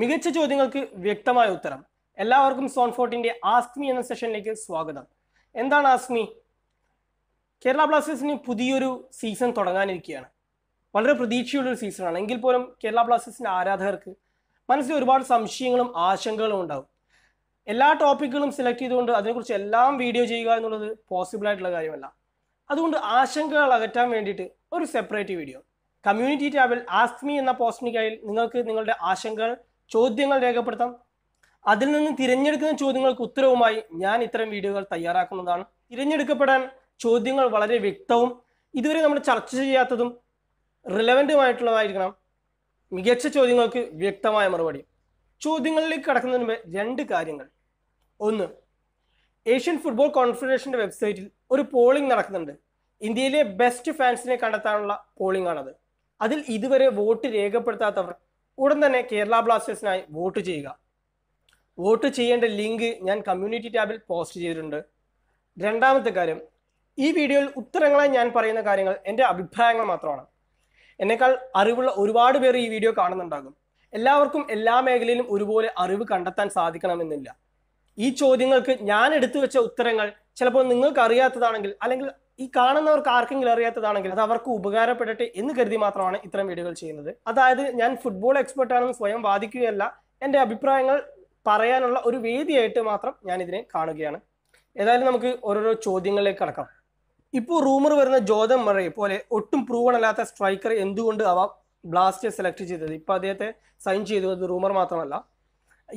മികച്ച ചോദ്യങ്ങൾക്ക് വ്യക്തമായ ഉത്തരം എല്ലാവർക്കും സോൺ ഫോർട്ടിന്റെ ആസ്മി എന്ന സെഷനിലേക്ക് സ്വാഗതം എന്താണ് ആസ്മി കേരള ബ്ലാസ്റ്റേഴ്സിന് പുതിയൊരു സീസൺ തുടങ്ങാനിരിക്കുകയാണ് വളരെ പ്രതീക്ഷയുള്ള ഒരു സീസണാണ് എങ്കിൽ പോലും കേരള ബ്ലാസ്റ്റേഴ്സിന്റെ ആരാധകർക്ക് മനസ്സിൽ ഒരുപാട് സംശയങ്ങളും ആശങ്കകളും ഉണ്ടാവും എല്ലാ ടോപ്പിക്കുകളും സെലക്ട് ചെയ്തുകൊണ്ട് അതിനെക്കുറിച്ച് എല്ലാം വീഡിയോ ചെയ്യുക എന്നുള്ളത് പോസിബിൾ ആയിട്ടുള്ള കാര്യമല്ല അതുകൊണ്ട് ആശങ്കകൾ അകറ്റാൻ വേണ്ടിയിട്ട് ഒരു സെപ്പറേറ്റ് വീഡിയോ കമ്മ്യൂണിറ്റി ടാബിൽ ആസ്മി എന്ന പോസ്റ്റിനായി നിങ്ങൾക്ക് നിങ്ങളുടെ ആശങ്കകൾ ചോദ്യങ്ങൾ രേഖപ്പെടുത്താം അതിൽ നിന്ന് തിരഞ്ഞെടുക്കുന്ന ചോദ്യങ്ങൾക്ക് ഉത്തരവുമായി ഞാൻ ഇത്തരം വീഡിയോകൾ തയ്യാറാക്കുന്നതാണ് തിരഞ്ഞെടുക്കപ്പെടാൻ ചോദ്യങ്ങൾ വളരെ വ്യക്തവും ഇതുവരെ നമ്മൾ ചർച്ച ചെയ്യാത്തതും റിലവൻറ്റുമായിട്ടുള്ളതായിരിക്കണം മികച്ച ചോദ്യങ്ങൾക്ക് വ്യക്തമായ മറുപടി ചോദ്യങ്ങളിലേക്ക് കടക്കുന്നതിന് മുമ്പ് രണ്ട് കാര്യങ്ങൾ ഒന്ന് ഏഷ്യൻ ഫുട്ബോൾ കോൺഫെഡറേഷൻ്റെ വെബ്സൈറ്റിൽ ഒരു പോളിംഗ് നടക്കുന്നുണ്ട് ഇന്ത്യയിലെ ബെസ്റ്റ് ഫാൻസിനെ കണ്ടെത്താനുള്ള പോളിംഗ് ആണത് അതിൽ ഇതുവരെ വോട്ട് രേഖപ്പെടുത്താത്തവർ ഉടൻ തന്നെ കേരള ബ്ലാസ്റ്റേഴ്സിനായി വോട്ട് ചെയ്യുക വോട്ട് ചെയ്യേണ്ട ലിങ്ക് ഞാൻ കമ്മ്യൂണിറ്റി ടാബിൽ പോസ്റ്റ് ചെയ്തിട്ടുണ്ട് രണ്ടാമത്തെ കാര്യം ഈ വീഡിയോയിൽ ഉത്തരങ്ങളായി ഞാൻ പറയുന്ന കാര്യങ്ങൾ എൻ്റെ അഭിപ്രായങ്ങൾ മാത്രമാണ് എന്നേക്കാൾ അറിവുള്ള ഒരുപാട് പേർ ഈ വീഡിയോ കാണുന്നുണ്ടാകും എല്ലാവർക്കും എല്ലാ മേഖലയിലും ഒരുപോലെ അറിവ് കണ്ടെത്താൻ സാധിക്കണമെന്നില്ല ഈ ചോദ്യങ്ങൾക്ക് ഞാൻ എടുത്തു വെച്ച ഉത്തരങ്ങൾ ചിലപ്പോൾ നിങ്ങൾക്ക് അറിയാത്തതാണെങ്കിൽ അല്ലെങ്കിൽ ഈ കാണുന്നവർക്ക് ആർക്കെങ്കിലും അറിയാത്തതാണെങ്കിൽ അത് അവർക്ക് ഉപകാരപ്പെടട്ടെ എന്ന് കരുതി മാത്രമാണ് ഇത്തരം വീഡിയോകൾ ചെയ്യുന്നത് അതായത് ഞാൻ ഫുട്ബോൾ എക്സ്പെർട്ട് ആണെന്ന് സ്വയം വാദിക്കുകയല്ല എൻ്റെ അഭിപ്രായങ്ങൾ പറയാനുള്ള ഒരു വേദിയായിട്ട് മാത്രം ഞാൻ ഇതിനെ കാണുകയാണ് ഏതായാലും നമുക്ക് ഓരോരോ ചോദ്യങ്ങളിലേക്ക് കടക്കാം ഇപ്പോൾ റൂമർ വരുന്ന ജോതൻ മറയെ പോലെ ഒട്ടും പ്രൂവൺ അല്ലാത്ത സ്ട്രൈക്കർ എന്തുകൊണ്ട് അവ ബ്ലാസ്റ്റേഴ്സ് സെലക്ട് ചെയ്തത് ഇപ്പോൾ അദ്ദേഹത്തെ സൈൻ ചെയ്തത് റൂമർ മാത്രമല്ല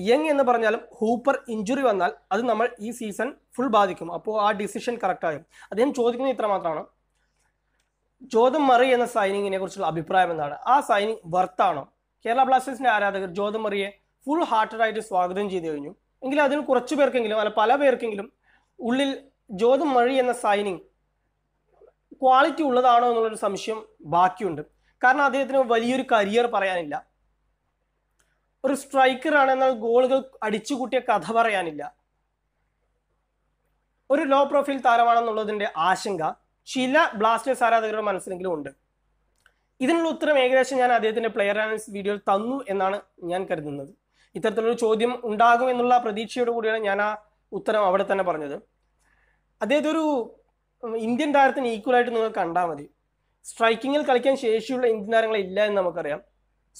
യങ് എന്ന് പറഞ്ഞാലും ഹൂപ്പർ ഇഞ്ചുറി വന്നാൽ അത് നമ്മൾ ഈ സീസൺ ഫുൾ ബാധിക്കും അപ്പോൾ ആ ഡിസിഷൻ കറക്റ്റായും അദ്ദേഹം ചോദിക്കുന്നത് ഇത്ര മാത്രമാണ് ജോതം മറി എന്ന സൈനിങ്ങിനെ കുറിച്ചുള്ള അഭിപ്രായം എന്താണ് ആ സൈനിങ് വർത്താണോ കേരള ബ്ലാസ്റ്റേഴ്സിന്റെ ആരാധകർ ജോതം മറിയെ ഫുൾ ഹാർട്ടഡായിട്ട് സ്വാഗതം ചെയ്തു കഴിഞ്ഞു എങ്കിലും അതിൽ കുറച്ചു പേർക്കെങ്കിലും അല്ല പല പേർക്കെങ്കിലും ഉള്ളിൽ ജോതം മഴി എന്ന സൈനിങ് ക്വാളിറ്റി ഉള്ളതാണോ എന്നുള്ളൊരു സംശയം ബാക്കിയുണ്ട് കാരണം അദ്ദേഹത്തിന് വലിയൊരു കരിയർ പറയാനില്ല ഒരു ആണ് എന്നാൽ ഗോളുകൾ അടിച്ചു കൂട്ടിയ കഥ പറയാനില്ല ഒരു ലോ പ്രൊഫൈൽ താരമാണെന്നുള്ളതിൻ്റെ ആശങ്ക ചില ബ്ലാസ്റ്റേഴ്സ് ആരാധകരുടെ മനസ്സിലെങ്കിലും ഉണ്ട് ഇതിനുള്ള ഉത്തരം ഏകദേശം ഞാൻ അദ്ദേഹത്തിൻ്റെ പ്ലെയർ അനാലിസ് വീഡിയോയിൽ തന്നു എന്നാണ് ഞാൻ കരുതുന്നത് ഇത്തരത്തിലൊരു ചോദ്യം ഉണ്ടാകും എന്നുള്ള പ്രതീക്ഷയോട് കൂടിയാണ് ഞാൻ ആ ഉത്തരം അവിടെ തന്നെ പറഞ്ഞത് അദ്ദേഹത്തെ ഒരു ഇന്ത്യൻ താരത്തിന് ഈക്വലായിട്ട് നിങ്ങൾ കണ്ടാൽ മതി സ്ട്രൈക്കിങ്ങിൽ കളിക്കാൻ ശേഷിയുള്ള ഇന്ത്യൻ താരങ്ങളില്ല എന്ന് നമുക്കറിയാം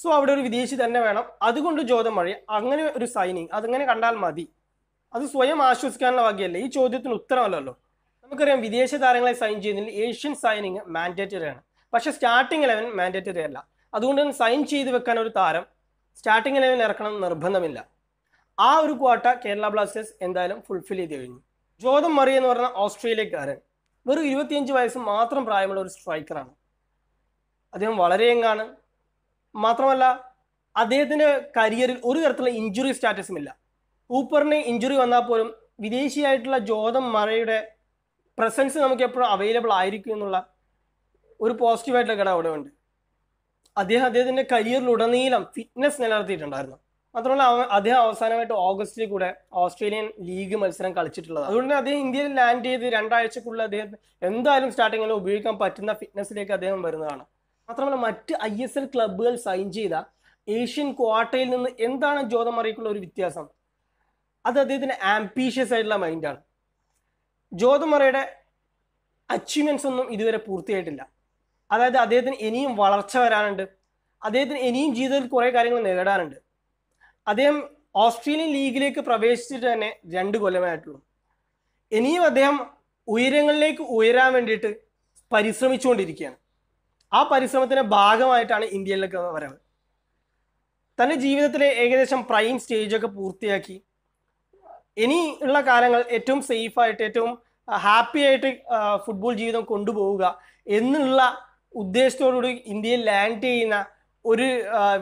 സോ അവിടെ ഒരു വിദേശി തന്നെ വേണം അതുകൊണ്ട് ജ്യോതം മഴ അങ്ങനെ ഒരു സൈനിങ് അതങ്ങനെ കണ്ടാൽ മതി അത് സ്വയം ആശ്വസിക്കാനുള്ള വകയല്ല ഈ ചോദ്യത്തിന് ഉത്തരമല്ലല്ലോ നമുക്കറിയാം വിദേശ താരങ്ങളെ സൈൻ ചെയ്യുന്നതിൽ ഏഷ്യൻ സൈനിങ് മാൻഡേറ്ററി ആണ് പക്ഷേ സ്റ്റാർട്ടിംഗ് ഇലവൻ മാൻഡേറ്ററി അല്ല അതുകൊണ്ട് തന്നെ സൈൻ ചെയ്ത് വെക്കാൻ ഒരു താരം സ്റ്റാർട്ടിംഗ് ഇലവൻ ഇറക്കണം നിർബന്ധമില്ല ആ ഒരു ക്വാട്ട കേരള ബ്ലാസ്റ്റേഴ്സ് എന്തായാലും ഫുൾഫിൽ ചെയ്ത് കഴിഞ്ഞു ജോതം മറി എന്ന് പറഞ്ഞ ഓസ്ട്രേലിയക്കാരൻ വെറും ഇരുപത്തിയഞ്ച് വയസ്സ് മാത്രം പ്രായമുള്ള ഒരു സ്ട്രൈക്കറാണ് അദ്ദേഹം വളരെ എങ്ങാണ് മാത്രമല്ല അദ്ദേഹത്തിൻ്റെ കരിയറിൽ ഒരു തരത്തിലുള്ള ഇഞ്ചുറി സ്റ്റാറ്റസും ഇല്ല ഊപ്പറിന് ഇഞ്ചുറി വന്നാൽ പോലും വിദേശിയായിട്ടുള്ള ജോതം മറയുടെ പ്രസൻസ് നമുക്ക് എപ്പോഴും അവൈലബിൾ ആയിരിക്കും എന്നുള്ള ഒരു പോസിറ്റീവായിട്ടുള്ള ഘടകം അവിടെ ഉണ്ട് അദ്ദേഹം അദ്ദേഹത്തിൻ്റെ കരിയറിലുടനീളം ഫിറ്റ്നസ് നിലനിർത്തിയിട്ടുണ്ടായിരുന്നു മാത്രമല്ല അദ്ദേഹം അവസാനമായിട്ട് ഓഗസ്റ്റിൽ കൂടെ ഓസ്ട്രേലിയൻ ലീഗ് മത്സരം കളിച്ചിട്ടുള്ളത് അതുകൊണ്ട് അദ്ദേഹം ഇന്ത്യയിൽ ലാൻഡ് ചെയ്ത് രണ്ടാഴ്ചക്കുള്ളിൽ അദ്ദേഹം എന്തായാലും സ്റ്റാർട്ടിങ്ങിൽ ഉപയോഗിക്കാൻ പറ്റുന്ന ഫിറ്റ്നസ്സിലേക്ക് അദ്ദേഹം വരുന്നതാണ് മാത്രമല്ല മറ്റ് ഐ എസ് എൽ ക്ലബ്ബുകൾ സൈൻ ചെയ്ത ഏഷ്യൻ ക്വാർട്ടയിൽ നിന്ന് എന്താണ് ജ്യോതമറിയക്കുള്ള ഒരു വ്യത്യാസം അത് അദ്ദേഹത്തിന് ആംബീഷ്യസ് ആയിട്ടുള്ള മൈൻഡാണ് ജ്യോതമറയുടെ അച്ചീവ്മെന്റ്സ് ഒന്നും ഇതുവരെ പൂർത്തിയായിട്ടില്ല അതായത് അദ്ദേഹത്തിന് ഇനിയും വളർച്ച വരാനുണ്ട് അദ്ദേഹത്തിന് ഇനിയും ജീവിതത്തിൽ കുറേ കാര്യങ്ങൾ നേടാനുണ്ട് അദ്ദേഹം ഓസ്ട്രേലിയൻ ലീഗിലേക്ക് പ്രവേശിച്ചിട്ട് തന്നെ രണ്ട് കൊല്ലമായിട്ടുള്ളൂ ഇനിയും അദ്ദേഹം ഉയരങ്ങളിലേക്ക് ഉയരാൻ വേണ്ടിയിട്ട് പരിശ്രമിച്ചുകൊണ്ടിരിക്കുകയാണ് ആ പരിശ്രമത്തിന്റെ ഭാഗമായിട്ടാണ് ഇന്ത്യയിലേക്ക് വരവ് തൻ്റെ ജീവിതത്തിലെ ഏകദേശം പ്രൈം സ്റ്റേജൊക്കെ പൂർത്തിയാക്കി ഇനി ഉള്ള കാലങ്ങൾ ഏറ്റവും സേഫായിട്ട് ഏറ്റവും ഹാപ്പി ആയിട്ട് ഫുട്ബോൾ ജീവിതം കൊണ്ടുപോവുക എന്നുള്ള ഉദ്ദേശത്തോടുകൂടി ഇന്ത്യയിൽ ലാൻഡ് ചെയ്യുന്ന ഒരു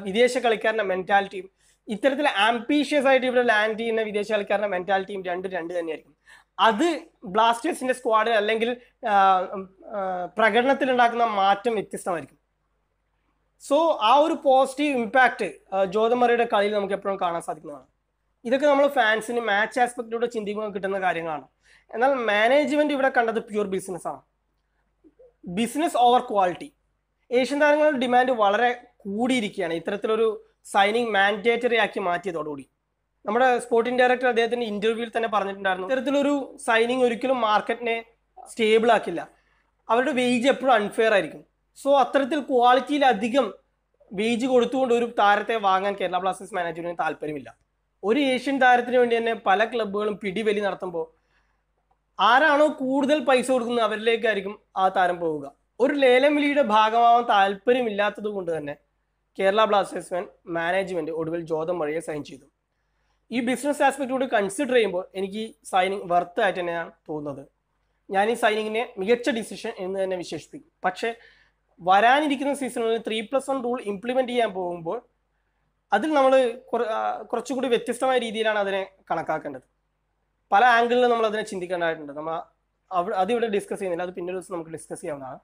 വിദേശ കളിക്കാരൻ്റെ മെൻറ്റാലിറ്റിയും ഇത്തരത്തിൽ ആംബീഷ്യസ് ആയിട്ട് ഇവിടെ ലാൻഡ് ചെയ്യുന്ന വിദേശ കളിക്കാരൻ്റെ മെൻറ്റാലിറ്റിയും രണ്ടും രണ്ട് തന്നെയായിരിക്കും അത് ബ്ലാസ്റ്റേഴ്സിന്റെ സ്ക്വാഡിൽ അല്ലെങ്കിൽ പ്രകടനത്തിൽ ഉണ്ടാക്കുന്ന മാറ്റം വ്യത്യസ്തമായിരിക്കും സോ ആ ഒരു പോസിറ്റീവ് ഇമ്പാക്ട് ജ്യോതമറിയുടെ കളിയിൽ നമുക്ക് എപ്പോഴും കാണാൻ സാധിക്കുന്നതാണ് ഇതൊക്കെ നമ്മൾ ഫാൻസിന് മാച്ച് ആസ്പെക്റ്റിലൂടെ ചിന്തിക്കുമ്പോൾ കിട്ടുന്ന കാര്യങ്ങളാണ് എന്നാൽ മാനേജ്മെന്റ് ഇവിടെ കണ്ടത് പ്യുർ ബിസിനസ് ആണ് ബിസിനസ് ഓവർ ക്വാളിറ്റി ഏഷ്യൻ താരങ്ങളുടെ ഡിമാൻഡ് വളരെ കൂടിയിരിക്കുകയാണ് ഇത്തരത്തിലൊരു സൈനിങ് മാൻഡേറ്ററി ആക്കി മാറ്റിയതോടുകൂടി നമ്മുടെ സ്പോർട്ടിംഗ് ഡയറക്ടർ അദ്ദേഹത്തിന്റെ ഇന്റർവ്യൂവിൽ തന്നെ പറഞ്ഞിട്ടുണ്ടായിരുന്നു ഇത്തരത്തിലൊരു സൈനിങ് ഒരിക്കലും മാർക്കറ്റിനെ സ്റ്റേബിൾ ആക്കില്ല അവരുടെ വേജ് എപ്പോഴും അൺഫെയർ ആയിരിക്കും സോ അത്തരത്തിൽ ക്വാളിറ്റിയിലധികം വേജ് കൊടുത്തുകൊണ്ട് ഒരു താരത്തെ വാങ്ങാൻ കേരള ബ്ലാസ്റ്റേഴ്സ് മാനേജ്മെന്റിന് താല്പര്യമില്ല ഒരു ഏഷ്യൻ താരത്തിന് വേണ്ടി തന്നെ പല ക്ലബ്ബുകളും പിടിവലി നടത്തുമ്പോൾ ആരാണോ കൂടുതൽ പൈസ കൊടുക്കുന്നത് അവരിലേക്കായിരിക്കും ആ താരം പോവുക ഒരു ലേലം വിളിയുടെ ഭാഗമാവാൻ താല്പര്യമില്ലാത്തത് കൊണ്ട് തന്നെ കേരള ബ്ലാസ്റ്റേഴ്സ് മാൻ മാനേജ്മെന്റ് ഒടുവിൽ ജോതം വഴിയെ സൈൻ ചെയ്തു ഈ ബിസിനസ് ആസ്പെക്ട് കൂടി കൺസിഡർ ചെയ്യുമ്പോൾ എനിക്ക് സൈനിങ് വർത്ത് ആയിട്ട് തന്നെയാണ് തോന്നുന്നത് ഞാൻ ഈ സൈനിങ്ങിനെ മികച്ച ഡിസിഷൻ എന്ന് തന്നെ വിശേഷിപ്പിക്കും പക്ഷേ വരാനിരിക്കുന്ന സീസണിൽ three plus one rule implement ചെയ്യാൻ പോകുമ്പോൾ അതിൽ നമ്മൾ കുറച്ചുകൂടി വ്യത്യസ്തമായ രീതിയിലാണ് അതിനെ കണക്കാക്കേണ്ടത് പല ആംഗിളിൽ നമ്മൾ അതിനെ ചിന്തിക്കേണ്ടതായിട്ടുണ്ട് നമ്മൾ അവ അതിവിടെ ഡിസ്കസ് ചെയ്യുന്നില്ല അത് പിന്നൊരു ദിവസം നമുക്ക് ഡിസ്കസ് ചെയ്യാവുന്നതാണ്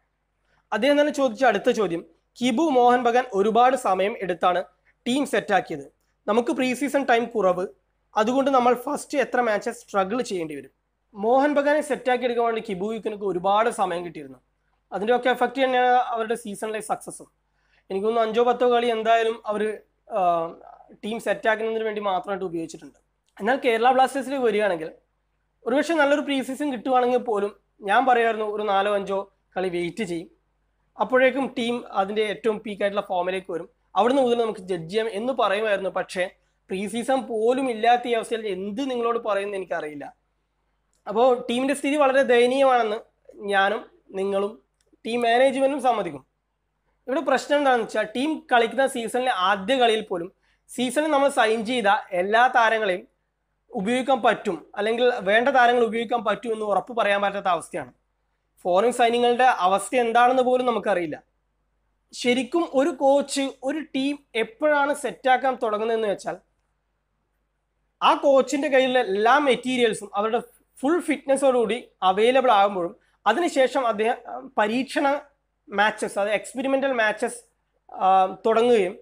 അദ്ദേഹം തന്നെ ചോദിച്ച അടുത്ത ചോദ്യം കിബു മോഹൻ ബഗാൻ ഒരുപാട് സമയം എടുത്താണ് ടീം സെറ്റാക്കിയത് നമുക്ക് പ്രീ സീസൺ ടൈം കുറവ് അതുകൊണ്ട് നമ്മൾ ഫസ്റ്റ് എത്ര മാച്ചസ് സ്ട്രഗിൾ ചെയ്യേണ്ടി വരും മോഹൻ ബഗാനെ സെറ്റാക്കി എടുക്കാൻ വേണ്ടി കിബൂയിക്കിനൊക്കെ ഒരുപാട് സമയം കിട്ടിയിരുന്നു അതിൻ്റെയൊക്കെ എഫക്റ്റ് തന്നെയാണ് അവരുടെ സീസണിലെ സക്സസ്സും എനിക്ക് തോന്നുന്നു അഞ്ചോ പത്തോ കളി എന്തായാലും അവർ ടീം സെറ്റാക്കുന്നതിന് വേണ്ടി മാത്രമായിട്ട് ഉപയോഗിച്ചിട്ടുണ്ട് എന്നാൽ കേരള ബ്ലാസ്റ്റേഴ്സിൽ വരികയാണെങ്കിൽ ഒരുപക്ഷെ നല്ലൊരു പ്രീ സീസൺ കിട്ടുവാണെങ്കിൽ പോലും ഞാൻ പറയുമായിരുന്നു ഒരു നാലോ അഞ്ചോ കളി വെയിറ്റ് ചെയ്യും അപ്പോഴേക്കും ടീം അതിൻ്റെ ഏറ്റവും പീക്കായിട്ടുള്ള ഫോമിലേക്ക് വരും അവിടുന്ന് മുതൽ നമുക്ക് ജഡ്ജ് ചെയ്യാം എന്ന് പറയുമായിരുന്നു പക്ഷേ പ്രീ സീസൺ പോലും ഇല്ലാത്ത ഈ അവസ്ഥയിൽ എന്ത് നിങ്ങളോട് പറയുമെന്ന് എനിക്കറിയില്ല അപ്പോൾ ടീമിൻ്റെ സ്ഥിതി വളരെ ദയനീയമാണെന്ന് ഞാനും നിങ്ങളും ടീം മാനേജ്മെൻറ്റും സമ്മതിക്കും ഇവിടെ പ്രശ്നം എന്താണെന്ന് വെച്ചാൽ ടീം കളിക്കുന്ന സീസണിലെ ആദ്യ കളിയിൽ പോലും സീസണിൽ നമ്മൾ സൈൻ ചെയ്ത എല്ലാ താരങ്ങളെയും ഉപയോഗിക്കാൻ പറ്റും അല്ലെങ്കിൽ വേണ്ട താരങ്ങൾ ഉപയോഗിക്കാൻ പറ്റും എന്ന് ഉറപ്പ് പറയാൻ പറ്റാത്ത അവസ്ഥയാണ് ഫോറിൻ സൈനിങ്ങളുടെ അവസ്ഥ എന്താണെന്ന് പോലും നമുക്കറിയില്ല ശരിക്കും ഒരു കോച്ച് ഒരു ടീം എപ്പോഴാണ് സെറ്റാക്കാൻ തുടങ്ങുന്നതെന്ന് വെച്ചാൽ ആ കോച്ചിൻ്റെ കയ്യിലുള്ള എല്ലാ മെറ്റീരിയൽസും അവരുടെ ഫുൾ ഫിറ്റ്നസ്സോടുകൂടി അവൈലബിൾ ആകുമ്പോഴും അതിനുശേഷം അദ്ദേഹം പരീക്ഷണ മാച്ചസ് അത് എക്സ്പെരിമെൻ്റൽ മാച്ചസ് തുടങ്ങുകയും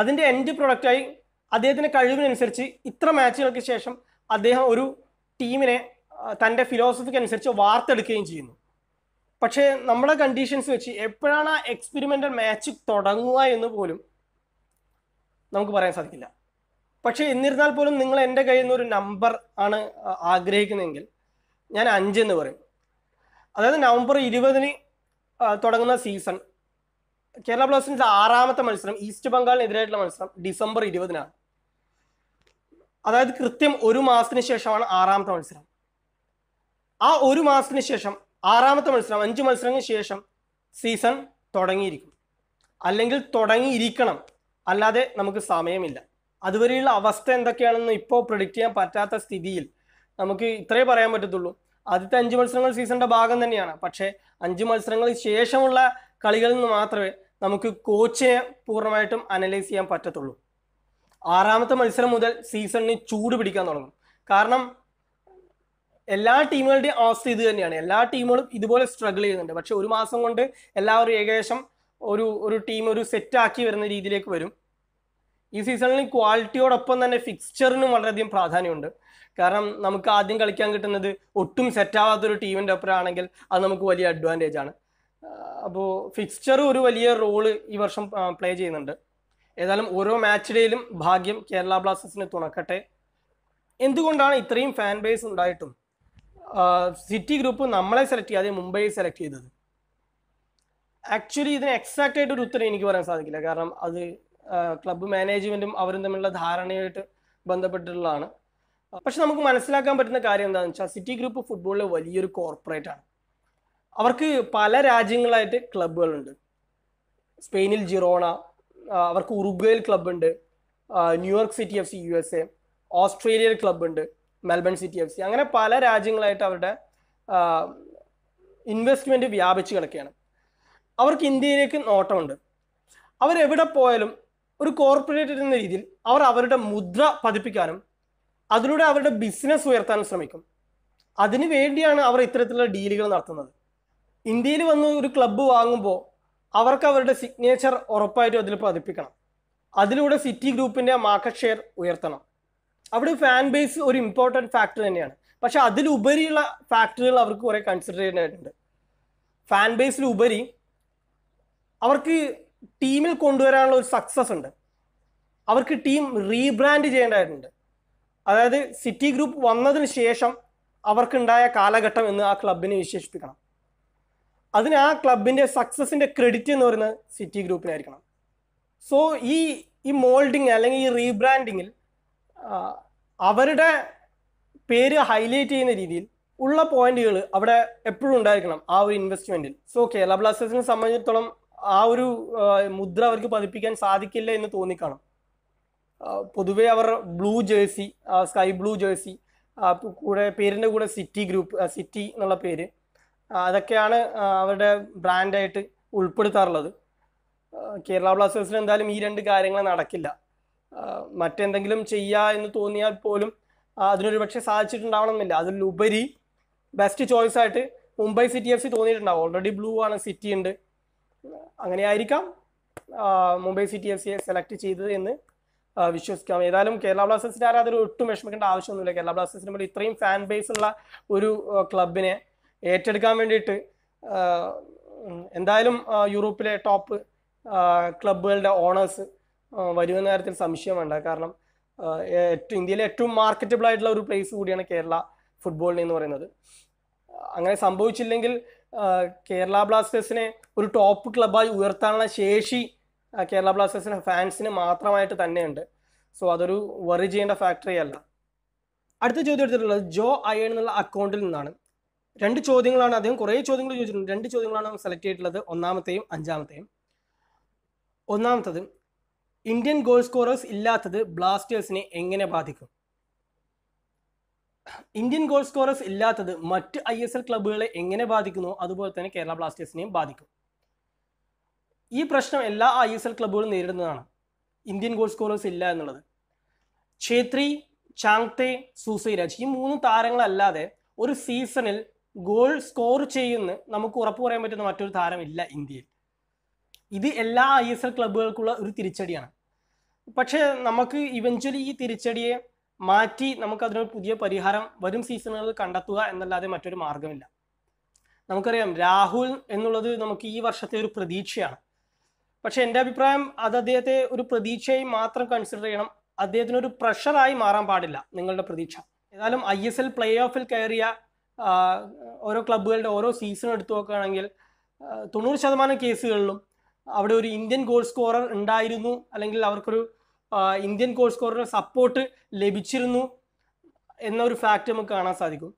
അതിൻ്റെ എൻഡ് പ്രൊഡക്റ്റായി അദ്ദേഹത്തിൻ്റെ കഴിവിനനുസരിച്ച് ഇത്ര മാച്ചുകൾക്ക് ശേഷം അദ്ദേഹം ഒരു ടീമിനെ തൻ്റെ ഫിലോസഫിക്ക് അനുസരിച്ച് വാർത്തെടുക്കുകയും ചെയ്യുന്നു പക്ഷേ നമ്മുടെ കണ്ടീഷൻസ് വെച്ച് എപ്പോഴാണ് ആ എക്സ്പെരിമെൻ്റൽ മാച്ച് തുടങ്ങുക എന്ന് പോലും നമുക്ക് പറയാൻ സാധിക്കില്ല പക്ഷേ എന്നിരുന്നാൽ പോലും നിങ്ങൾ എൻ്റെ കയ്യിൽ നിന്ന് ഒരു നമ്പർ ആണ് ആഗ്രഹിക്കുന്നതെങ്കിൽ ഞാൻ അഞ്ചെന്ന് പറയും അതായത് നവംബർ ഇരുപതിന് തുടങ്ങുന്ന സീസൺ കേരള ബ്ലാസ്റ്റേഴ്സ് ആറാമത്തെ മത്സരം ഈസ്റ്റ് ബംഗാളിനെതിരായിട്ടുള്ള മത്സരം ഡിസംബർ ഇരുപതിനാണ് അതായത് കൃത്യം ഒരു മാസത്തിന് ശേഷമാണ് ആറാമത്തെ മത്സരം ആ ഒരു മാസത്തിന് ശേഷം ആറാമത്തെ മത്സരം അഞ്ച് മത്സരങ്ങൾക്ക് ശേഷം സീസൺ തുടങ്ങിയിരിക്കും അല്ലെങ്കിൽ തുടങ്ങിയിരിക്കണം അല്ലാതെ നമുക്ക് സമയമില്ല അതുവരെയുള്ള അവസ്ഥ എന്തൊക്കെയാണെന്ന് ഇപ്പോൾ പ്രൊഡിക്റ്റ് ചെയ്യാൻ പറ്റാത്ത സ്ഥിതിയിൽ നമുക്ക് ഇത്രേ പറയാൻ പറ്റത്തുള്ളൂ ആദ്യത്തെ അഞ്ച് മത്സരങ്ങൾ സീസണിൻ്റെ ഭാഗം തന്നെയാണ് പക്ഷേ അഞ്ച് മത്സരങ്ങൾക്ക് ശേഷമുള്ള കളികളിൽ നിന്ന് മാത്രമേ നമുക്ക് കോച്ചിനെ പൂർണ്ണമായിട്ടും അനലൈസ് ചെയ്യാൻ പറ്റത്തുള്ളൂ ആറാമത്തെ മത്സരം മുതൽ സീസണിന് ചൂട് പിടിക്കാൻ തുടങ്ങും കാരണം എല്ലാ ടീമുകളുടെയും അവസ്ഥ ഇത് തന്നെയാണ് എല്ലാ ടീമുകളും ഇതുപോലെ സ്ട്രഗിൾ ചെയ്യുന്നുണ്ട് പക്ഷെ ഒരു മാസം കൊണ്ട് എല്ലാവരും ഏകദേശം ഒരു ഒരു ടീം ഒരു സെറ്റാക്കി വരുന്ന രീതിയിലേക്ക് വരും ഈ സീസണിൽ ക്വാളിറ്റിയോടൊപ്പം തന്നെ ഫിക്സ്ചറിനും വളരെയധികം പ്രാധാന്യമുണ്ട് കാരണം നമുക്ക് ആദ്യം കളിക്കാൻ കിട്ടുന്നത് ഒട്ടും സെറ്റാവാത്തൊരു ടീമിൻ്റെ ഒപ്പരാണെങ്കിൽ അത് നമുക്ക് വലിയ അഡ്വാൻറ്റേജ് ആണ് അപ്പോൾ ഫിക്സ്ചർ ഒരു വലിയ റോള് ഈ വർഷം പ്ലേ ചെയ്യുന്നുണ്ട് ഏതായാലും ഓരോ മാച്ചിലും ഭാഗ്യം കേരള ബ്ലാസ്റ്റേഴ്സിന് തുണക്കട്ടെ എന്തുകൊണ്ടാണ് ഇത്രയും ഫാൻ ബേസ് ഉണ്ടായിട്ടും സിറ്റി ഗ്രൂപ്പ് നമ്മളെ സെലക്ട് ചെയ്യാതെ മുംബൈ സെലക്ട് ചെയ്തത് ആക്ച്വലി ഇതിന് എക്സാക്റ്റ് ആയിട്ട് ഒരു ഉത്തരം എനിക്ക് പറയാൻ സാധിക്കില്ല കാരണം അത് ക്ലബ്ബ് മാനേജ്മെന്റും അവരും തമ്മിലുള്ള ധാരണയായിട്ട് ബന്ധപ്പെട്ടിട്ടുള്ളതാണ് പക്ഷെ നമുക്ക് മനസ്സിലാക്കാൻ പറ്റുന്ന കാര്യം എന്താണെന്ന് വെച്ചാൽ സിറ്റി ഗ്രൂപ്പ് ഫുട്ബോളിലെ വലിയൊരു കോർപ്പറേറ്റ് ആണ് അവർക്ക് പല രാജ്യങ്ങളായിട്ട് ക്ലബ്ബുകളുണ്ട് സ്പെയിനിൽ ജിറോണ അവർക്ക് ഉറുഗ്വയിൽ ക്ലബ്ബുണ്ട് New York City F C U S A ഓസ്ട്രേലിയയിൽ ക്ലബ്ബുണ്ട് മെൽബൺ സിറ്റി എഫ് സി അങ്ങനെ പല രാജ്യങ്ങളായിട്ട് അവരുടെ ഇൻവെസ്റ്റ്മെൻറ്റ് വ്യാപിച്ചു കിടക്കുകയാണ് അവർക്ക് ഇന്ത്യയിലേക്ക് നോട്ടമുണ്ട് അവരെവിടെ പോയാലും ഒരു കോർപ്പറേറ്റ് എന്ന രീതിയിൽ അവർ അവരുടെ മുദ്ര പതിപ്പിക്കാനും അതിലൂടെ അവരുടെ ബിസിനസ് ഉയർത്താനും ശ്രമിക്കും അതിനു വേണ്ടിയാണ് അവർ ഇത്തരത്തിലുള്ള ഡീലുകൾ നടത്തുന്നത് ഇന്ത്യയിൽ വന്ന് ഒരു ക്ലബ്ബ് വാങ്ങുമ്പോൾ അവർക്ക് അവരുടെ സിഗ്നേച്ചർ ഉറപ്പായിട്ടും അതിൽ പതിപ്പിക്കണം അതിലൂടെ സിറ്റി ഗ്രൂപ്പിൻ്റെ മാർക്കറ്റ് ഷെയർ ഉയർത്തണം അവിടെ ഫാൻ ബേസ് ഒരു ഇമ്പോർട്ടൻറ്റ് ഫാക്ടർ തന്നെയാണ് പക്ഷെ അതിലുപരിയുള്ള ഫാക്ടറികൾ അവർക്ക് കുറേ കൺസിഡർ ചെയ്യേണ്ടതായിട്ടുണ്ട് ഫാൻ ബേസിലുപരി അവർക്ക് ടീമിൽ കൊണ്ടുവരാനുള്ള ഒരു സക്സസ് ഉണ്ട് അവർക്ക് ടീം റീബ്രാൻഡ് ചെയ്യേണ്ടതായിട്ടുണ്ട് അതായത് സിറ്റി ഗ്രൂപ്പ് വന്നതിന് ശേഷം അവർക്കുണ്ടായ കാലഘട്ടം എന്ന് ആ ക്ലബിനെ വിശേഷിപ്പിക്കണം അതിന് ആ ക്ലബിൻ്റെ സക്സസിൻ്റെ ക്രെഡിറ്റ് എന്ന് പറയുന്നത് സിറ്റി ഗ്രൂപ്പിനായിരിക്കണം സോ ഈ ഈ മോൾഡിങ് അല്ലെങ്കിൽ ഈ റീബ്രാൻഡിങ്ങിൽ അവരുടെ പേര് ഹൈലൈറ്റ് ചെയ്യുന്ന രീതിയിൽ ഉള്ള പോയിന്റുകൾ അവിടെ എപ്പോഴും ഉണ്ടായിരിക്കണം ആ ഒരു ഇൻവെസ്റ്റ്മെന്റിൽ സോ കേരള ബ്ലാസ്റ്റേഴ്സിനെ സംബന്ധിച്ചിടത്തോളം ആ ഒരു മുദ്ര അവർക്ക് പതിപ്പിക്കാൻ സാധിക്കില്ല എന്ന് തോന്നിക്കാണും പൊതുവെ അവർ blue jersey sky blue jersey കൂടെ പേരിൻ്റെ കൂടെ സിറ്റി ഗ്രൂപ്പ് സിറ്റി എന്നുള്ള പേര് അതൊക്കെയാണ് അവരുടെ ബ്രാൻഡായിട്ട് ഉൾപ്പെടുത്താറുള്ളത് കേരള ബ്ലാസ്റ്റേഴ്സിന് എന്തായാലും ഈ രണ്ട് കാര്യങ്ങൾ നടക്കില്ല മറ്റെന്തെങ്കിലും ചെയ്യുക എന്ന് തോന്നിയാൽ പോലും അതിനൊരു പക്ഷേ സാധിച്ചിട്ടുണ്ടാവണമെന്നില്ല അതിലുപരി ബെസ്റ്റ് ചോയ്സ് ആയിട്ട് മുംബൈ സിറ്റി എഫ് സി തോന്നിയിട്ടുണ്ടാവും ഓൾറെഡി ബ്ലൂ ആണ് സിറ്റി ഉണ്ട് അങ്ങനെ ആയിരിക്കാം മുംബൈ സിറ്റി എഫ് സിയെ സെലക്ട് ചെയ്തത് എന്ന് വിശ്വസിക്കാം ഏതായാലും കേരള ബ്ലാസ്റ്റേഴ്സിന്റെ ആരാധകർ ഒട്ടും വിഷമിക്കേണ്ട ആവശ്യമൊന്നുമില്ല കേരള ബ്ലാസ്റ്റേഴ്സിന് മുമ്പിൽ ഇത്രയും ഫാൻ ബേസ് ഉള്ള ഒരു ക്ലബിനെ ഏറ്റെടുക്കാൻ വേണ്ടിയിട്ട് എന്തായാലും യൂറോപ്പിലെ ടോപ്പ് ക്ലബുകളുടെ ഓണേഴ്സ് വരുമെന്ന കാര്യത്തിൽ സംശയം വേണ്ട കാരണം ഏറ്റവും ഇന്ത്യയിലെ ഏറ്റവും മാർക്കറ്റബിൾ ആയിട്ടുള്ള ഒരു പ്ലേസ് കൂടിയാണ് കേരള ഫുട്ബോളിന് എന്ന് പറയുന്നത് അങ്ങനെ സംഭവിച്ചില്ലെങ്കിൽ കേരള ബ്ലാസ്റ്റേഴ്സിനെ ഒരു ടോപ്പ് ക്ലബായി ഉയർത്താനുള്ള ശേഷി കേരള ബ്ലാസ്റ്റേഴ്സിന് ഫാൻസിന് മാത്രമായിട്ട് തന്നെയുണ്ട് സോ അതൊരു വറി ചെയ്യേണ്ട ഫാക്ടറി അല്ല അടുത്ത ചോദ്യം എടുത്തിട്ടുള്ളത് ജോ അയൺ എന്നുള്ള അക്കൗണ്ടിൽ നിന്നാണ് രണ്ട് ചോദ്യങ്ങളാണ് അദ്ദേഹം കുറേ ചോദ്യങ്ങൾ ചോദിച്ചിട്ടുണ്ട് രണ്ട് ചോദ്യങ്ങളാണ് സെലക്ട് ചെയ്തിട്ടുള്ളത് ഒന്നാമത്തെയും അഞ്ചാമത്തെയും ഒന്നാമത്തത് ഇന്ത്യൻ ഗോൾ സ്കോറേഴ്സ് ഇല്ലാത്തത് ബ്ലാസ്റ്റേഴ്സിനെ എങ്ങനെ ബാധിക്കും ഇന്ത്യൻ ഗോൾ സ്കോറേഴ്സ് ഇല്ലാത്തത് മറ്റ് ഐ എസ് എൽ ക്ലബ്ബുകളെ എങ്ങനെ ബാധിക്കുന്നു അതുപോലെ തന്നെ കേരള ബ്ലാസ്റ്റേഴ്സിനെയും ബാധിക്കും ഈ പ്രശ്നം എല്ലാ ഐ എസ് എൽ ക്ലബ്ബുകളും നേരിടുന്നതാണ് ഇന്ത്യൻ ഗോൾ സ്കോറേഴ്സ് ഇല്ല എന്നുള്ളത് ഛേത്രി ചാങ്തെ സൂസൈരാജ് ഈ മൂന്ന് താരങ്ങളല്ലാതെ ഒരു സീസണിൽ ഗോൾ സ്കോർ ചെയ്യുന്ന നമുക്ക് ഉറപ്പ് പറയാൻ പറ്റുന്ന മറ്റൊരു താരമില്ല ഇന്ത്യയിൽ ഇത് എല്ലാ ഐ എസ് എൽ ക്ലബ്ബുകൾക്കുള്ള ഒരു തിരിച്ചടിയാണ് പക്ഷേ നമുക്ക് ഇവഞ്ച്വലി ഈ തിരിച്ചടിയെ മാറ്റി നമുക്ക് അതിനൊരു പുതിയ പരിഹാരം വരും സീസണുകളിൽ കണ്ടെത്തുക എന്നല്ലാതെ മറ്റൊരു മാർഗമില്ല നമുക്കറിയാം രാഹുൽ എന്നുള്ളത് നമുക്ക് ഈ വർഷത്തെ ഒരു പ്രതീക്ഷയാണ് പക്ഷേ എൻ്റെ അഭിപ്രായം അത് അദ്ദേഹത്തെ ഒരു പ്രതീക്ഷയായി മാത്രം കൺസിഡർ ചെയ്യണം അദ്ദേഹത്തിനൊരു പ്രഷറായി മാറാൻ പാടില്ല നിങ്ങളുടെ പ്രതീക്ഷ ഏതായാലും ഐ എസ് എൽ പ്ലേ ഓഫിൽ കയറിയ ഓരോ ക്ലബ്ബുകളുടെ ഓരോ സീസൺ എടുത്തു നോക്കുകയാണെങ്കിൽ തൊണ്ണൂറ് ശതമാനം കേസുകളിലും അവിടെ ഒരു ഇന്ത്യൻ ഗോൾ സ്കോറർ ഉണ്ടായിരുന്നു അല്ലെങ്കിൽ അവർക്കൊരു ഇന്ത്യൻ കോഴ്സ് കോറിന് സപ്പോർട്ട് ലഭിച്ചിരുന്നു എന്നൊരു ഫാക്റ്റ് നമുക്ക് കാണാൻ സാധിക്കും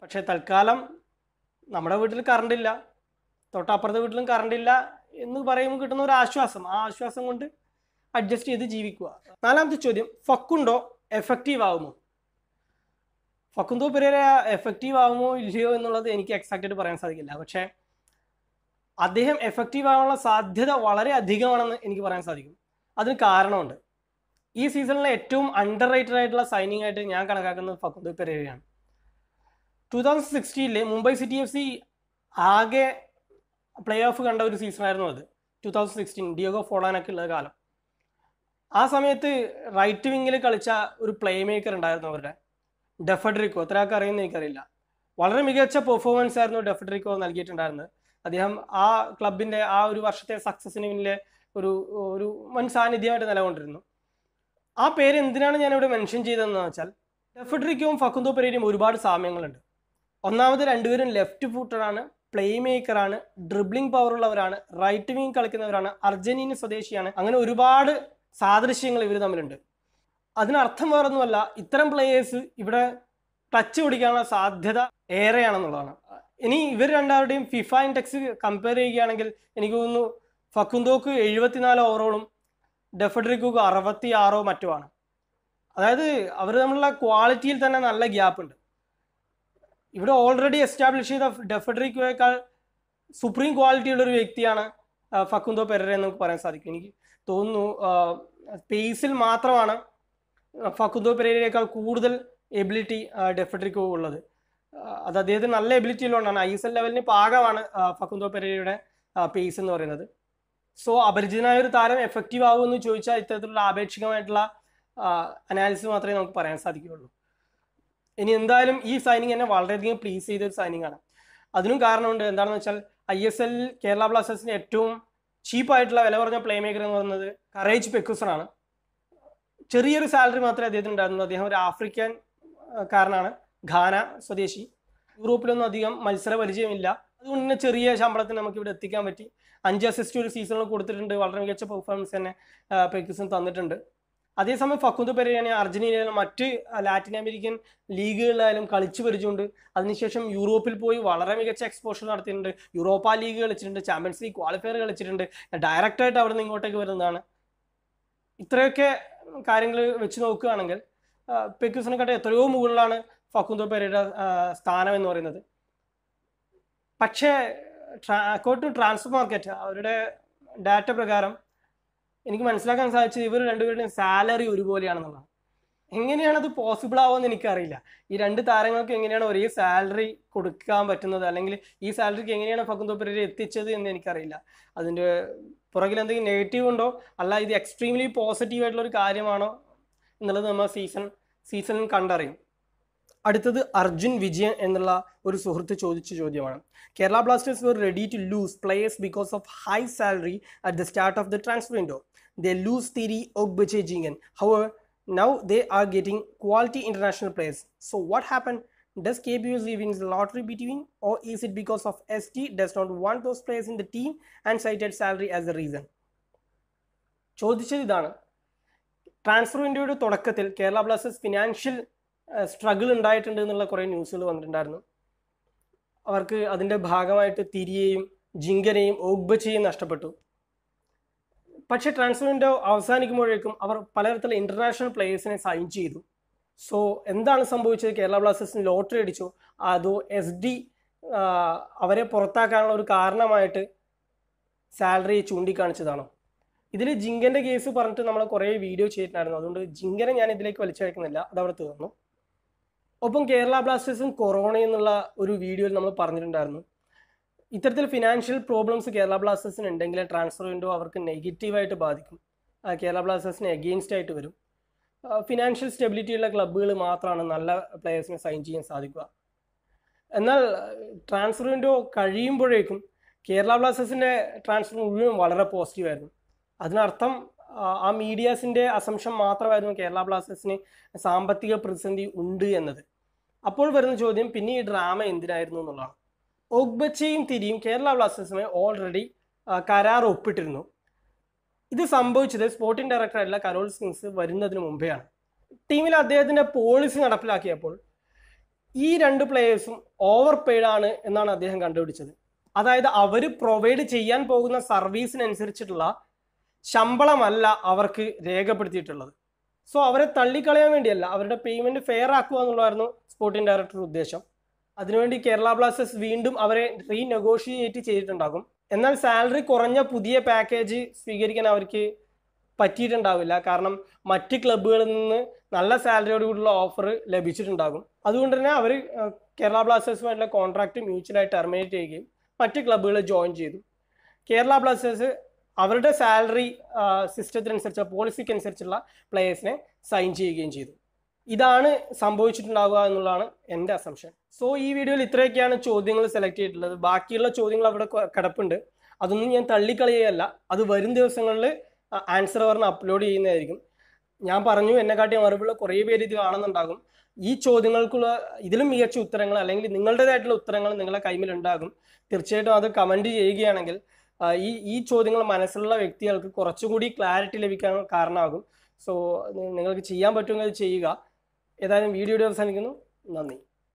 പക്ഷേ തൽക്കാലം നമ്മുടെ വീട്ടിൽ കറണ്ട് ഇല്ല തൊട്ടപ്പുറത്തെ വീട്ടിലും കറണ്ട് ഇല്ല എന്ന് പറയുമ്പോൾ കിട്ടുന്ന ഒരു ആശ്വാസം ആ ആശ്വാസം കൊണ്ട് അഡ്ജസ്റ്റ് ചെയ്ത് ജീവിക്കുക നാലാമത്തെ ചോദ്യം ഫക്കുണ്ടോ എഫക്റ്റീവ് ആകുമോ ഫക്കുന്തോ പെരേര എഫക്റ്റീവ് ആകുമോ ഇല്ലയോ എന്നുള്ളത് എനിക്ക് എക്സാക്റ്റ് ആയിട്ട് പറയാൻ സാധിക്കില്ല പക്ഷേ അദ്ദേഹം എഫക്റ്റീവ് ആകാനുള്ള സാധ്യത വളരെ അധികമാണെന്ന് എനിക്ക് പറയാൻ സാധിക്കും അതിന് കാരണമുണ്ട് ഈ സീസണിലെ ഏറ്റവും അണ്ടർ റേറ്റഡ് ആയിട്ടുള്ള സൈനിങ് ആയിട്ട് ഞാൻ കണക്കാക്കുന്നത് ഫക്കുന്ത് പെരേരയാണ് ടു തൗസൻഡ് സിക്സ്റ്റീനിലെ മുംബൈ സിറ്റി എഫ് സി ആകെ പ്ലേ ഓഫ് കണ്ട ഒരു സീസണായിരുന്നു അത് ടു തൗസൻഡ് സിക്സ്റ്റീൻ ഡിയോഗോ ഫോളാനൊക്കെ ഉള്ള കാലം ആ സമയത്ത് റൈറ്റ് വിങ്ങിൽ കളിച്ച ഒരു പ്ലേ മേക്കർ ഉണ്ടായിരുന്നു അവരുടെ ഡെഫഡ്രിക്കോ അത്ര ആൾക്ക് അറിയുന്ന എനിക്കറിയില്ല വളരെ മികച്ച പെർഫോമൻസ് ആയിരുന്നു ഡെഫഡ്രിക്കോ നൽകിയിട്ടുണ്ടായിരുന്നത് അദ്ദേഹം ആ ക്ലബിൻ്റെ ആ ഒരു വർഷത്തെ സക്സസിന് പിന്നിലെ ഒരു ഒരു വൻ സാന്നിധ്യമായിട്ട് നിലകൊണ്ടിരുന്നു ആ പേര് എന്തിനാണ് ഞാനിവിടെ മെൻഷൻ ചെയ്തതെന്ന് വെച്ചാൽ ഡെഫഡ്രിക്കും ഫക്കുന്തോ പെരേരിയും ഒരുപാട് സാമ്യങ്ങളുണ്ട് ഒന്നാമത് രണ്ടുപേരും ലെഫ്റ്റ് ഫൂട്ടറാണ് പ്ലേ മേക്കറാണ് ഡ്രിബ്ലിംഗ് ഉള്ളവരാണ് റൈറ്റ് വിങ് കളിക്കുന്നവരാണ് അർജന്റീന സ്വദേശിയാണ് അങ്ങനെ ഒരുപാട് സാദൃശ്യങ്ങൾ ഇവർ തമ്മിലുണ്ട് അതിനർത്ഥം വേറൊന്നുമല്ല ഇത്തരം പ്ലേയേഴ്സ് ഇവിടെ ടച്ച് പിടിക്കാനുള്ള സാധ്യത ഏറെയാണെന്നുള്ളതാണ് ഇനി ഇവർ രണ്ടാവരുടെയും ഫിഫ ഇൻഡെക്സ് കമ്പയർ ചെയ്യുകയാണെങ്കിൽ എനിക്ക് തോന്നുന്നു ഫക്കുന്തോക്ക് എഴുപത്തിനാല് ഓവറോളും ഡെഫഡ്രിക്കുക്ക് അറുപത്തി ആറോ മറ്റോ ആണ് അതായത് അവർ തമ്മിലുള്ള ക്വാളിറ്റിയിൽ തന്നെ നല്ല ഗ്യാപ്പ് ഉണ്ട് ഇവിടെ ഓൾറെഡി എസ്റ്റാബ്ലിഷ് ചെയ്ത ഡെഫഡ്രിക്കോയേക്കാൾ സുപ്രീം ക്വാളിറ്റിയുള്ള ഒരു വ്യക്തിയാണ് ഫക്കുന്തോ പെരര എന്ന് പറയാൻ സാധിക്കും എനിക്ക് തോന്നുന്നു പേസിൽ മാത്രമാണ് ഫക്കുന്തോ പെരേരേക്കാൾ കൂടുതൽ എബിലിറ്റി ഡെഫഡ്രിക്കോ ഉള്ളത് അത് അദ്ദേഹത്തിന് നല്ല ഉള്ളതുകൊണ്ടാണ് ഐ എസ് എൽ ലെവലിന് പാകമാണ് ഫക്കുന്തോ പെരേരയുടെ പേസ് എന്ന് പറയുന്നത് സോ അപരിചിതനായ ഒരു താരം എഫക്റ്റീവ് ആകുമെന്ന് ചോദിച്ചാൽ ഇത്തരത്തിലുള്ള ആപേക്ഷികമായിട്ടുള്ള അനാലിസിസ് മാത്രമേ നമുക്ക് പറയാൻ സാധിക്കുകയുള്ളൂ ഇനി എന്തായാലും ഈ സൈനിങ് എന്നെ വളരെയധികം പ്ലീസ് ചെയ്ത ഒരു സൈനിങ് ആണ് അതിനും കാരണമുണ്ട് എന്താണെന്ന് വെച്ചാൽ ഐ എസ് എൽ കേരള ബ്ലാസ്റ്റേഴ്സിന് ഏറ്റവും ചീപ്പായിട്ടുള്ള വില കുറഞ്ഞ പ്ലേ മേക്കർ എന്ന് പറയുന്നത് കറേജ് പെക്കുസറാണ് ചെറിയൊരു സാലറി മാത്രമേ അദ്ദേഹത്തിന് ഉണ്ടായിരുന്നുള്ളൂ അദ്ദേഹം ഒരു ആഫ്രിക്കൻ കാരനാണ് ഘാന സ്വദേശി യൂറോപ്പിലൊന്നും അധികം മത്സര പരിചയമില്ല അതുകൊണ്ട് തന്നെ ചെറിയ ശമ്പളത്തിന് നമുക്ക് ഇവിടെ എത്തിക്കാൻ പറ്റി അഞ്ച് അസിസ്റ്റ് ഒരു സീസണിൽ കൊടുത്തിട്ടുണ്ട് വളരെ മികച്ച പെർഫോമൻസ് തന്നെ പെക്കിസിന് തന്നിട്ടുണ്ട് അതേസമയം ഫക്കുന്ത് പെരയാണ് അർജന്റീനയിലും മറ്റ് ലാറ്റിൻ അമേരിക്കൻ ലീഗുകളിലായാലും കളിച്ചു വരിച്ചുകൊണ്ട് അതിനുശേഷം യൂറോപ്പിൽ പോയി വളരെ മികച്ച എക്സ്പോഷർ നടത്തിയിട്ടുണ്ട് യൂറോപ്പ ലീഗ് കളിച്ചിട്ടുണ്ട് ചാമ്പ്യൻസ് ലീഗ് ക്വാളിഫയർ കളിച്ചിട്ടുണ്ട് ഡയറക്റ്റായിട്ട് അവിടെ നിന്ന് ഇങ്ങോട്ടേക്ക് വരുന്നതാണ് ഇത്രയൊക്കെ കാര്യങ്ങൾ വെച്ച് നോക്കുകയാണെങ്കിൽ പെക്യൂസിനെക്കാട്ടെ എത്രയോ മുകളിലാണ് ഫക്കുന്തോ പെരയുടെ സ്ഥാനം എന്ന് പറയുന്നത് പക്ഷേ അക്കോർഡ് ടു ട്രാൻസ്ഫർ മാർക്കറ്റ് അവരുടെ ഡാറ്റ പ്രകാരം എനിക്ക് മനസ്സിലാക്കാൻ സാധിച്ചത് ഇവർ രണ്ടുപേരുടെയും സാലറി ഒരുപോലെയാണെന്നുള്ളതാണ് എങ്ങനെയാണ് അത് പോസിബിൾ ആവുമെന്ന് എനിക്കറിയില്ല ഈ രണ്ട് താരങ്ങൾക്ക് എങ്ങനെയാണ് ഒരേ സാലറി കൊടുക്കാൻ പറ്റുന്നത് അല്ലെങ്കിൽ ഈ സാലറിക്ക് എങ്ങനെയാണ് ഫക്കുന്തോ പെരേര എത്തിച്ചത് എന്ന് എനിക്കറിയില്ല അതിൻ്റെ പുറകിൽ എന്തെങ്കിലും നെഗറ്റീവ് ഉണ്ടോ അല്ല ഇത് എക്സ്ട്രീംലി പോസിറ്റീവ് ആയിട്ടുള്ള ഒരു കാര്യമാണോ എന്നുള്ളത് നമ്മൾ സീസൺ സീസണിൽ കണ്ടറിയും അടുത്തത് അർജുൻ വിജയൻ എന്നുള്ള ഒരു സുഹൃത്ത് ചോദിച്ച ചോദ്യമാണ് Kerala Blasters were ready to lose players because of high salary at the start of the transfer window the lose Tiri ഒബ്ബെ Jhingan how now they are getting quality international players so what happen you KBUSD wins lottery between or is it because of S T does not want those players in the team and cited salary as a reason ചോദിച്ചത് ഇതാണ് transfer വിൻഡോയുടെ തുടക്കത്തിൽ Kerala Blasters financial struggle ഉണ്ടായിട്ടുണ്ട് എന്നുള്ള കുറേ ന്യൂസുകൾ വന്നിട്ടുണ്ടായിരുന്നു അവർക്ക് അതിൻ്റെ ഭാഗമായിട്ട് തിരിയെയും ജിങ്കനെയും ഓഗ്ബച്ചയും നഷ്ടപ്പെട്ടു പക്ഷേ ട്രാൻസ്ഫർ വിൻഡോ അവസാനിക്കുമ്പോഴേക്കും അവർ പലതരത്തിലുള്ള ഇൻ്റർനാഷണൽ പ്ലേയേഴ്സിനെ സൈൻ ചെയ്തു സോ എന്താണ് സംഭവിച്ചത് കേരള ബ്ലാസ്റ്റേഴ്സിന് ലോട്ടറി അടിച്ചു അതോ എസ് ഡി അവരെ പുറത്താക്കാനുള്ള ഒരു കാരണമായിട്ട് സാലറി ചൂണ്ടിക്കാണിച്ചതാണോ ഇതിൽ ജിങ്കൻ്റെ കേസ് പറഞ്ഞിട്ട് നമ്മൾ കുറേ വീഡിയോ ചെയ്തിട്ടുണ്ടായിരുന്നു അതുകൊണ്ട് ജിങ്കനെ ഞാൻ ഇതിലേക്ക് വലിച്ചയക്കുന്നില്ല അതവിടെ തീർന്നു ഒപ്പം കേരള ബ്ലാസ്റ്റേഴ്സും കൊറോണ എന്നുള്ള ഒരു വീഡിയോയിൽ നമ്മൾ പറഞ്ഞിട്ടുണ്ടായിരുന്നു ഇത്തരത്തിൽ ഫിനാൻഷ്യൽ പ്രോബ്ലംസ് കേരള ബ്ലാസ്റ്റേഴ്സിന് ഉണ്ടെങ്കിൽ ട്രാൻസ്ഫർ വിൻഡോ അവർക്ക് നെഗറ്റീവായിട്ട് ബാധിക്കും കേരള ബ്ലാസ്റ്റേഴ്സിന് എഗെയിൻസ്റ്റ് ആയിട്ട് വരും ഫിനാൻഷ്യൽ ഉള്ള ക്ലബ്ബുകൾ മാത്രമാണ് നല്ല പ്ലെയേഴ്സിനെ സൈൻ ചെയ്യാൻ സാധിക്കുക എന്നാൽ ട്രാൻസ്ഫർ വിൻഡോ കഴിയുമ്പോഴേക്കും കേരള ബ്ലാസ്റ്റേഴ്സിൻ്റെ ട്രാൻസ്ഫർ മുഴുവൻ വളരെ പോസിറ്റീവായിരുന്നു അതിനർത്ഥം ആ മീഡിയാസിൻ്റെ അസംഷൻ മാത്രമായിരുന്നു കേരള ബ്ലാസ്റ്റേഴ്സിന് സാമ്പത്തിക പ്രതിസന്ധി ഉണ്ട് എന്നത് അപ്പോൾ വരുന്ന ചോദ്യം പിന്നെ ഈ ഡ്രാമ എന്തിനായിരുന്നു എന്നുള്ളതാണ് ഒഗ്ബച്ചയും തിരിയും കേരള ബ്ലാസ്റ്റേഴ്സുമായി ഓൾറെഡി കരാർ ഒപ്പിട്ടിരുന്നു ഇത് സംഭവിച്ചത് സ്പോർട്ടിംഗ് ഡയറക്ടറായിട്ടുള്ള കരോൾ സിംഗ്സ് വരുന്നതിന് മുമ്പെയാണ് ടീമിൽ അദ്ദേഹത്തിൻ്റെ പോളിസി നടപ്പിലാക്കിയപ്പോൾ ഈ രണ്ട് പ്ലേയേഴ്സും ഓവർ പെയ്ഡാണ് ആണ് എന്നാണ് അദ്ദേഹം കണ്ടുപിടിച്ചത് അതായത് അവർ പ്രൊവൈഡ് ചെയ്യാൻ പോകുന്ന സർവീസിനനുസരിച്ചിട്ടുള്ള ശമ്പളമല്ല അവർക്ക് രേഖപ്പെടുത്തിയിട്ടുള്ളത് സോ അവരെ തള്ളിക്കളയാൻ വേണ്ടിയല്ല അവരുടെ പേയ്മെന്റ് ഫെയർ ആക്കുക എന്നുള്ളതായിരുന്നു സ്പോർട്ടിംഗ് ഡയറക്ടറുടെ ഉദ്ദേശം അതിനുവേണ്ടി കേരള ബ്ലാസ്റ്റേഴ്സ് വീണ്ടും അവരെ റീനെഗോഷിയേറ്റ് ചെയ്തിട്ടുണ്ടാകും എന്നാൽ സാലറി കുറഞ്ഞ പുതിയ പാക്കേജ് സ്വീകരിക്കാൻ അവർക്ക് പറ്റിയിട്ടുണ്ടാവില്ല കാരണം മറ്റ് ക്ലബ്ബുകളിൽ നിന്ന് നല്ല സാലറിയോട് കൂടിയുള്ള ഓഫർ ലഭിച്ചിട്ടുണ്ടാകും അതുകൊണ്ട് തന്നെ അവർ കേരള ബ്ലാസ്റ്റേഴ്സുമായിട്ടുള്ള കോൺട്രാക്ട് മ്യൂച്വലായി ടെർമിനേറ്റ് ചെയ്യുകയും മറ്റ് ക്ലബ്ബുകൾ ജോയിൻ ചെയ്തു കേരള ബ്ലാസ്റ്റേഴ്സ് അവരുടെ സാലറി സിസ്റ്റത്തിനനുസരിച്ച് പോളിസിക്ക് അനുസരിച്ചുള്ള പ്ലേയേഴ്സിനെ സൈൻ ചെയ്യുകയും ചെയ്തു ഇതാണ് സംഭവിച്ചിട്ടുണ്ടാവുക എന്നുള്ളതാണ് എൻ്റെ അസംഷൻ സോ ഈ വീഡിയോയിൽ ഇത്രയൊക്കെയാണ് ചോദ്യങ്ങൾ സെലക്ട് ചെയ്തിട്ടുള്ളത് ബാക്കിയുള്ള ചോദ്യങ്ങൾ അവിടെ കിടപ്പുണ്ട് അതൊന്നും ഞാൻ തള്ളിക്കളയുകയല്ല അത് വരും ദിവസങ്ങളിൽ ആൻസർ പറഞ്ഞ് അപ്ലോഡ് ചെയ്യുന്നതായിരിക്കും ഞാൻ പറഞ്ഞു കാട്ടി മറുപടിയുള്ള കുറേ പേര് ഇത് കാണുന്നുണ്ടാകും ഈ ചോദ്യങ്ങൾക്കുള്ള ഇതിലും മികച്ച ഉത്തരങ്ങൾ അല്ലെങ്കിൽ നിങ്ങളുടേതായിട്ടുള്ള ഉത്തരങ്ങൾ നിങ്ങളുടെ കൈമിലുണ്ടാകും തീർച്ചയായിട്ടും അത് കമൻറ്റ് ചെയ്യുകയാണെങ്കിൽ ഈ ഈ ചോദ്യങ്ങൾ മനസ്സിലുള്ള വ്യക്തികൾക്ക് കുറച്ചുകൂടി ക്ലാരിറ്റി ലഭിക്കാൻ കാരണമാകും സോ നിങ്ങൾക്ക് ചെയ്യാൻ പറ്റുമെങ്കിൽ ചെയ്യുക ഏതായാലും വീഡിയോയുടെ അവസാനിക്കുന്നു നന്ദി